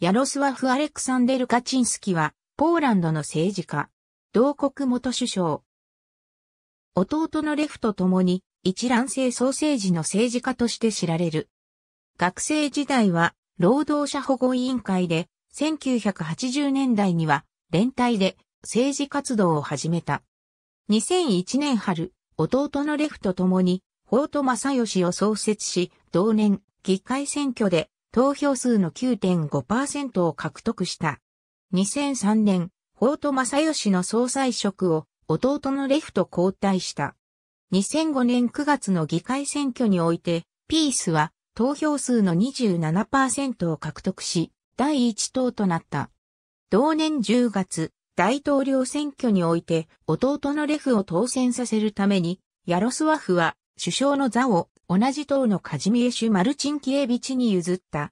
ヤロスワフ・アレクサンデル・カチンスキは、ポーランドの政治家、同国元首相。弟のレフと共に、一卵性創生時の政治家として知られる。学生時代は、労働者保護委員会で、1980年代には、連帯で政治活動を始めた。2001年春、弟のレフと共に、法と正義を創設し、同年、議会選挙で投票数の9.5%を獲得した。2003年、法と正義の総裁職を弟のレフと交代した。2005年9月の議会選挙において、ピースは投票数の27%を獲得し、第1党となった。同年10月、大統領選挙において弟のレフを当選させるために、ヤロスワフは首相の座を同じ党のカジミエシュ・マルチンキエビチに譲った。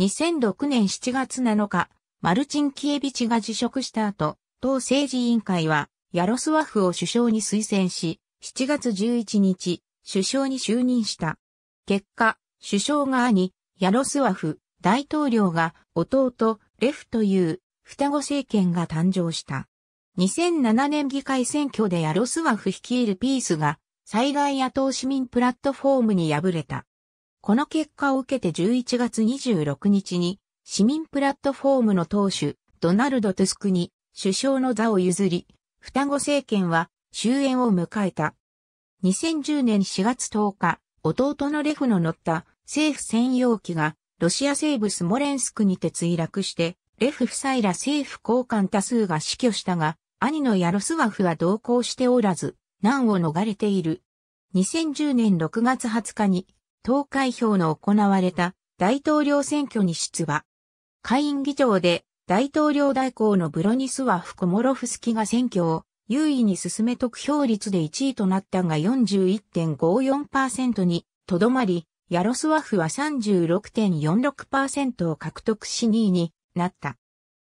2006年7月7日、マルチンキエビチが辞職した後、党政治委員会は、ヤロスワフを首相に推薦し、7月11日、首相に就任した。結果、首相が兄、ヤロスワフ、大統領が弟、レフという双子政権が誕生した。2007年議会選挙でヤロスワフ率いるピースが災害野党市民プラットフォームに敗れた。この結果を受けて11月26日に、市民プラットフォームの党首、ドナルド・トゥスクに首相の座を譲り、双子政権は終焉を迎えた。2010年4月10日、弟のレフの乗った政府専用機がロシア西部スモレンスクにて墜落して、レフ夫妻ら政府高官多数が死去したが、兄のヤロスワフは同行しておらず、難を逃れている。2010年6月20日に投開票の行われた大統領選挙に出馬。下院議長で大統領代行のブロニスワフ・コモロフスキが選挙を優位に進め得票率で1位となったが41.54%にとどまり、ヤロスワフは36.46%を獲得し2位になった。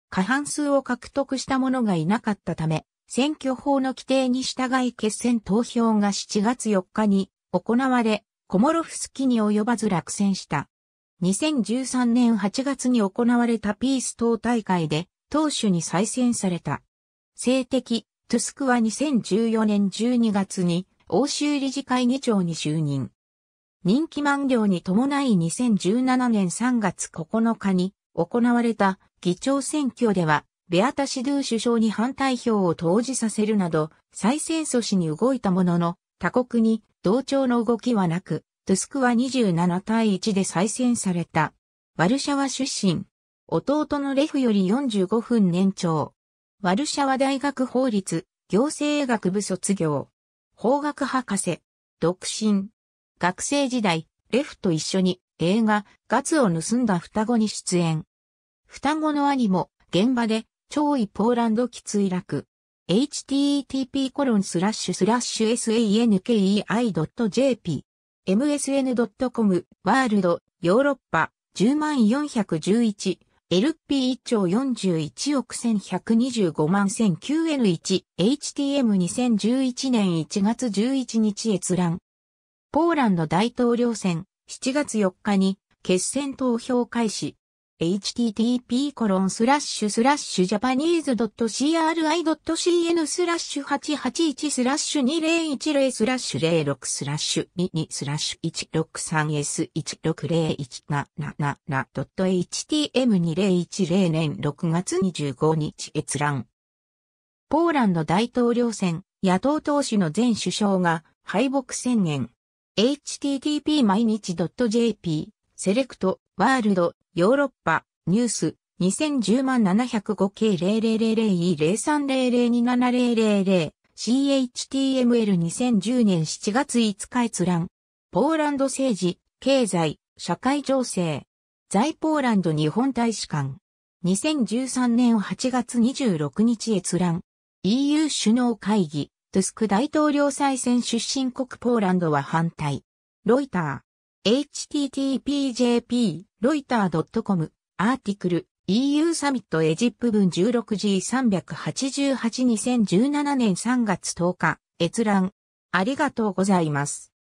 過半数を獲得した者がいなかったため、選挙法の規定に従い決選投票が7月4日に行われ、コモロフスキに及ばず落選した。2013年8月に行われたピース党大会で党首に再選された。政敵、トゥスクは2014年12月に欧州理事会議長に就任。任期満了に伴い2017年3月9日に行われた議長選挙ではベアタシドゥ首相に反対票を投じさせるなど、再戦阻止に動いたものの、他国に同調の動きはなく、トゥスクは27対1で再選された。ワルシャワ出身。弟のレフより45分年長。ワルシャワ大学法律、行政学部卒業。法学博士。独身。学生時代、レフと一緒に映画、ガツを盗んだ双子に出演。双子の兄も現場で超位ポーランド喫墜落。http コロンスラッシュスラッシュ sankei.jp msn.com ワールドヨーロッパ10411 LP1 兆41億1125万 1009N1 HTM2011 年1月11日閲覧ポーランド大統領選7月4日に決選投票開始 http コロンスラッシュスラッシュジャパニーズ .cri.cn スラッシュ881スラッシュ2010スラッシュ06スラッシュ22スラッシュ 163S1601777.htm2010 年6月25日閲覧。ポーランド大統領選、野党党首の前首相が敗北宣言。http 毎日 .jp セレクトワールドヨーロッパ、ニュース、2010万7 0 5 k 0 0 0 0零0 3 0 0 2 7 0 0 0 0 CHTML2010 年7月5日閲覧。ポーランド政治、経済、社会情勢。在ポーランド日本大使館。2013年8月26日閲覧。EU 首脳会議、トゥスク大統領再選出身国ポーランドは反対。ロイター。http://jp, ロイター .com、アーティクル、EU サミットエジプ文 16G3882017 年3月10日、閲覧。ありがとうございます。